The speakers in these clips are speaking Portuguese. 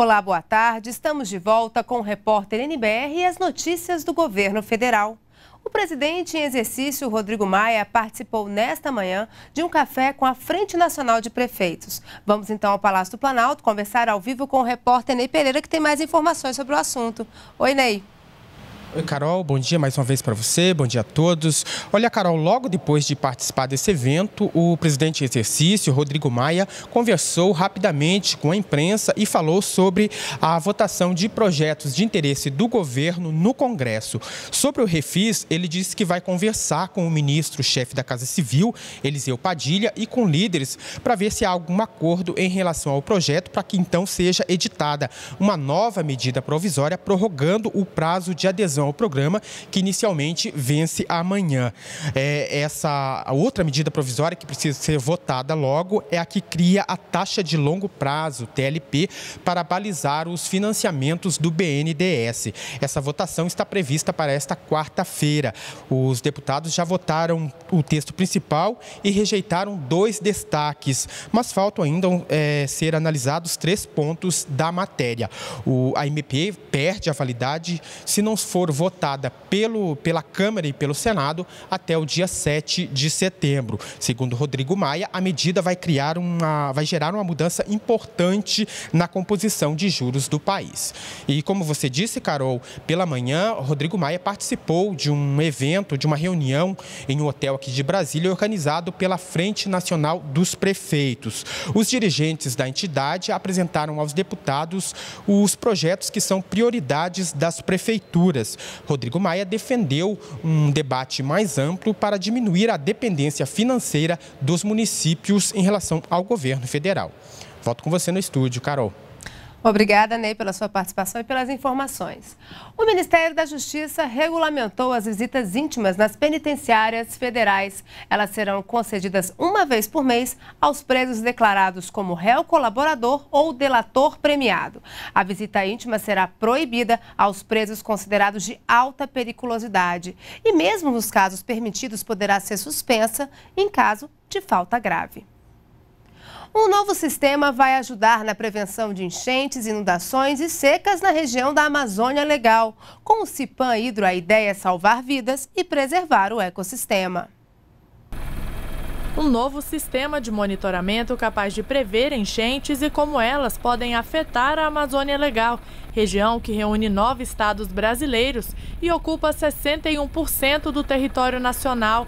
Olá, boa tarde. Estamos de volta com o repórter NBR e as notícias do governo federal. O presidente em exercício, Rodrigo Maia, participou nesta manhã de um café com a Frente Nacional de Prefeitos. Vamos então ao Palácio do Planalto conversar ao vivo com o repórter Ney Pereira, que tem mais informações sobre o assunto. Oi, Ney. Oi, Carol, bom dia mais uma vez para você, bom dia a todos. Olha, Carol, logo depois de participar desse evento, o presidente de exercício, Rodrigo Maia, conversou rapidamente com a imprensa e falou sobre a votação de projetos de interesse do governo no Congresso. Sobre o Refis, ele disse que vai conversar com o ministro-chefe da Casa Civil, Eliseu Padilha, e com líderes para ver se há algum acordo em relação ao projeto para que então seja editada uma nova medida provisória prorrogando o prazo de adesão adesão ao programa, que inicialmente vence amanhã. É, essa a outra medida provisória que precisa ser votada logo é a que cria a taxa de longo prazo, TLP, para balizar os financiamentos do BNDES. Essa votação está prevista para esta quarta-feira. Os deputados já votaram o texto principal e rejeitaram dois destaques, mas faltam ainda é, ser analisados três pontos da matéria. O, a MP perde a validade se não for for votada pelo, pela Câmara e pelo Senado até o dia 7 de setembro. Segundo Rodrigo Maia, a medida vai, criar uma, vai gerar uma mudança importante na composição de juros do país. E como você disse, Carol, pela manhã, Rodrigo Maia participou de um evento, de uma reunião em um hotel aqui de Brasília, organizado pela Frente Nacional dos Prefeitos. Os dirigentes da entidade apresentaram aos deputados os projetos que são prioridades das prefeituras Rodrigo Maia defendeu um debate mais amplo para diminuir a dependência financeira dos municípios em relação ao governo federal. Volto com você no estúdio, Carol. Obrigada, Ney, pela sua participação e pelas informações. O Ministério da Justiça regulamentou as visitas íntimas nas penitenciárias federais. Elas serão concedidas uma vez por mês aos presos declarados como réu colaborador ou delator premiado. A visita íntima será proibida aos presos considerados de alta periculosidade e mesmo nos casos permitidos poderá ser suspensa em caso de falta grave. Um novo sistema vai ajudar na prevenção de enchentes, inundações e secas na região da Amazônia Legal. Com o Cipan Hidro, a ideia é salvar vidas e preservar o ecossistema. Um novo sistema de monitoramento capaz de prever enchentes e como elas podem afetar a Amazônia Legal, região que reúne nove estados brasileiros e ocupa 61% do território nacional.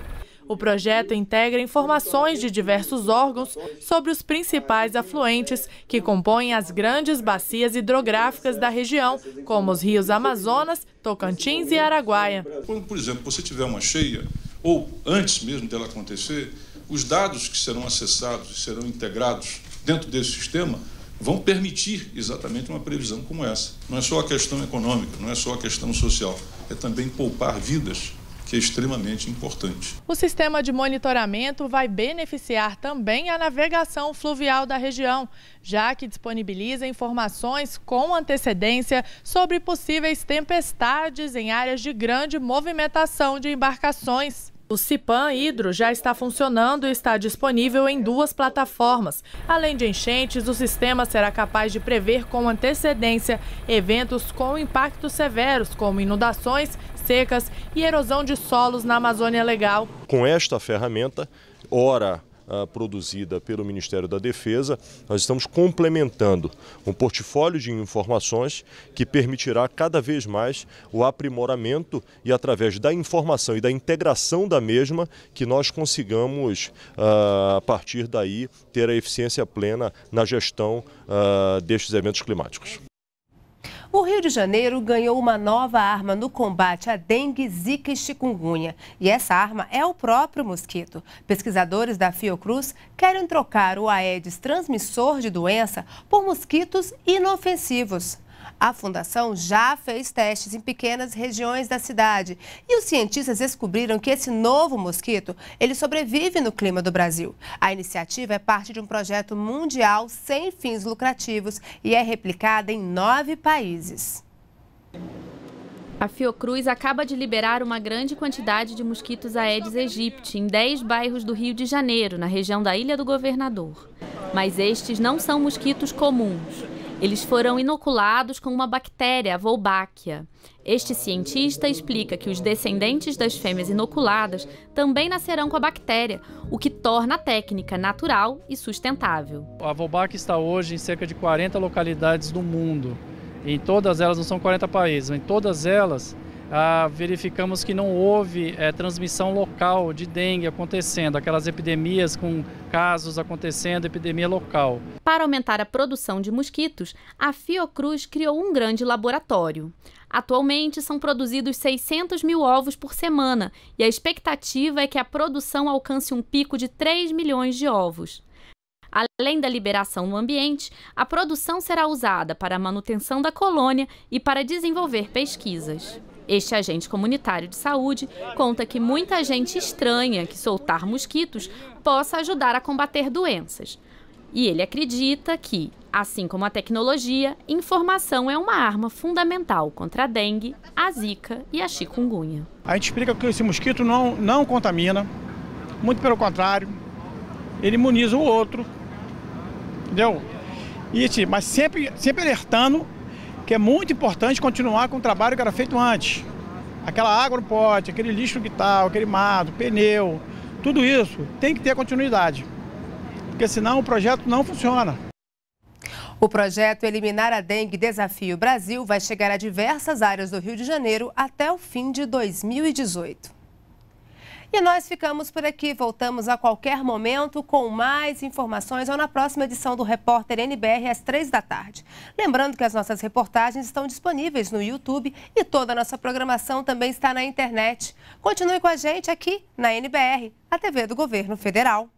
O projeto integra informações de diversos órgãos sobre os principais afluentes que compõem as grandes bacias hidrográficas da região, como os rios Amazonas, Tocantins e Araguaia. Quando, por exemplo, você tiver uma cheia, ou antes mesmo dela acontecer, os dados que serão acessados e serão integrados dentro desse sistema vão permitir exatamente uma previsão como essa. Não é só a questão econômica, não é só a questão social, é também poupar vidas que é extremamente importante. O sistema de monitoramento vai beneficiar também a navegação fluvial da região, já que disponibiliza informações com antecedência sobre possíveis tempestades em áreas de grande movimentação de embarcações. O Cipan Hidro já está funcionando e está disponível em duas plataformas. Além de enchentes, o sistema será capaz de prever com antecedência eventos com impactos severos, como inundações, secas e erosão de solos na Amazônia Legal. Com esta ferramenta, ora ah, produzida pelo Ministério da Defesa, nós estamos complementando um portfólio de informações que permitirá cada vez mais o aprimoramento e através da informação e da integração da mesma que nós consigamos, ah, a partir daí, ter a eficiência plena na gestão ah, destes eventos climáticos. O Rio de Janeiro ganhou uma nova arma no combate à dengue, zika e chikungunya. E essa arma é o próprio mosquito. Pesquisadores da Fiocruz querem trocar o Aedes transmissor de doença por mosquitos inofensivos. A fundação já fez testes em pequenas regiões da cidade e os cientistas descobriram que esse novo mosquito, ele sobrevive no clima do Brasil. A iniciativa é parte de um projeto mundial sem fins lucrativos e é replicada em nove países. A Fiocruz acaba de liberar uma grande quantidade de mosquitos Aedes aegypti em 10 bairros do Rio de Janeiro, na região da Ilha do Governador. Mas estes não são mosquitos comuns. Eles foram inoculados com uma bactéria, a Wolbachia. Este cientista explica que os descendentes das fêmeas inoculadas também nascerão com a bactéria, o que torna a técnica natural e sustentável. A Volbach está hoje em cerca de 40 localidades do mundo. Em todas elas, não são 40 países, em todas elas ah, verificamos que não houve é, transmissão local de dengue acontecendo, aquelas epidemias com casos acontecendo, epidemia local. Para aumentar a produção de mosquitos, a Fiocruz criou um grande laboratório. Atualmente são produzidos 600 mil ovos por semana e a expectativa é que a produção alcance um pico de 3 milhões de ovos. Além da liberação no ambiente, a produção será usada para a manutenção da colônia e para desenvolver pesquisas. Este agente comunitário de saúde conta que muita gente estranha que soltar mosquitos possa ajudar a combater doenças. E ele acredita que, assim como a tecnologia, informação é uma arma fundamental contra a dengue, a zika e a chikungunya. A gente explica que esse mosquito não, não contamina, muito pelo contrário, ele imuniza o outro, entendeu? E, tipo, mas sempre, sempre alertando que é muito importante continuar com o trabalho que era feito antes. Aquela água no pote, aquele lixo que tal, tá, aquele mato, pneu, tudo isso tem que ter continuidade. Porque senão o projeto não funciona. O projeto Eliminar a Dengue Desafio Brasil vai chegar a diversas áreas do Rio de Janeiro até o fim de 2018. E nós ficamos por aqui. Voltamos a qualquer momento com mais informações ou na próxima edição do Repórter NBR às três da tarde. Lembrando que as nossas reportagens estão disponíveis no YouTube e toda a nossa programação também está na internet. Continue com a gente aqui na NBR, a TV do Governo Federal.